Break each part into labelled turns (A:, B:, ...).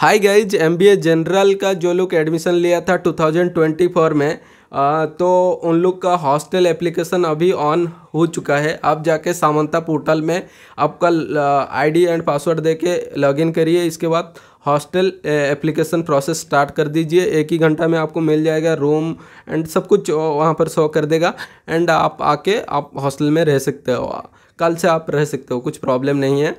A: high guys M B A general का जो लोग एडमिशन लिया था 2024 में आ, तो उन लोग का हॉस्टल एप्लीकेशन अभी ऑन हो चुका है आप जाके सामंता पोर्टल में आपका आईडी एंड पासवर्ड दे के लॉगिन करिए इसके बाद हॉस्टल एप्लीकेशन प्रोसेस स्टार्ट कर दीजिए एक ही घंटा में आपको मिल जाएगा रूम एंड सब कुछ वहाँ पर शो कर देगा एंड आप आके आप हॉस्टल में रह सकते हो कल से आप रह सकते हो कुछ प्रॉब्लम नहीं है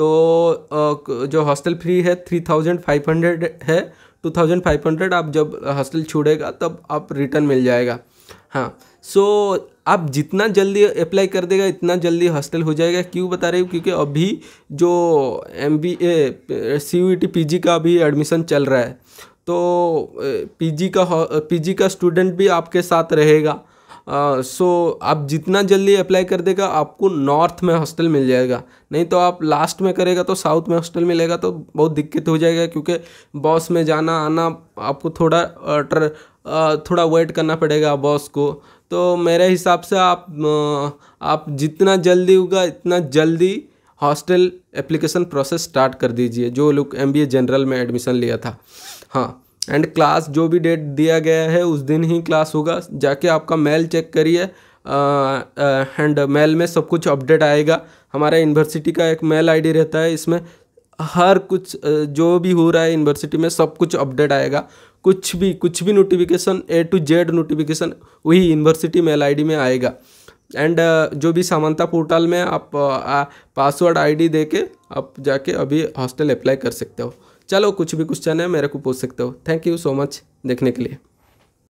A: तो जो हॉस्टल फ्री है थ्री थाउजेंड फाइव हंड्रेड है टू थाउजेंड फाइव हंड्रेड आप जब हॉस्टल छोड़ेगा तब आप रिटर्न मिल जाएगा हाँ सो so, आप जितना जल्दी अप्लाई कर देगा इतना जल्दी हॉस्टल हो जाएगा क्यों बता रही हूँ क्योंकि अभी जो M B A C U T P G का भी एडमिशन चल रहा है तो पी जी का पी जी का स्टूडेंट भी आपके साथ रहेगा सो so, आप जितना जल्दी अप्लाई कर देगा आपको नॉर्थ में हॉस्टल मिल जाएगा नहीं तो आप लास्ट में करेगा तो साउथ में हॉस्टल मिलेगा तो बहुत दिक्कत हो जाएगा क्योंकि बॉस में जाना आना आपको थोड़ा ट्र, थोड़ा वेट करना पड़ेगा बॉस को तो मेरे हिसाब से आप आप जितना जल्दी होगा इतना जल्दी हॉस्टल एप्लीकेशन प्रोसेस स्टार्ट कर दीजिए जो लोग एम जनरल में एडमिशन लिया था हाँ एंड क्लास जो भी डेट दिया गया है उस दिन ही क्लास होगा जाके आपका मेल चेक करिए एंड मेल में सब कुछ अपडेट आएगा हमारा यूनिवर्सिटी का एक मेल आईडी रहता है इसमें हर कुछ जो भी हो रहा है यूनिवर्सिटी में सब कुछ अपडेट आएगा कुछ भी कुछ भी notification A to Z notification वही यूनिवर्सिटी मेल आईडी में आएगा एंड जो भी सामानता पोर्टल में आप पासवर्ड आईडी देके आप जाके अभी हॉस्टल अप्लाई कर सकते हो चलो कुछ भी क्वेश्चन है मेरे को पूछ सकते हो थैंक यू सो मच देखने के लिए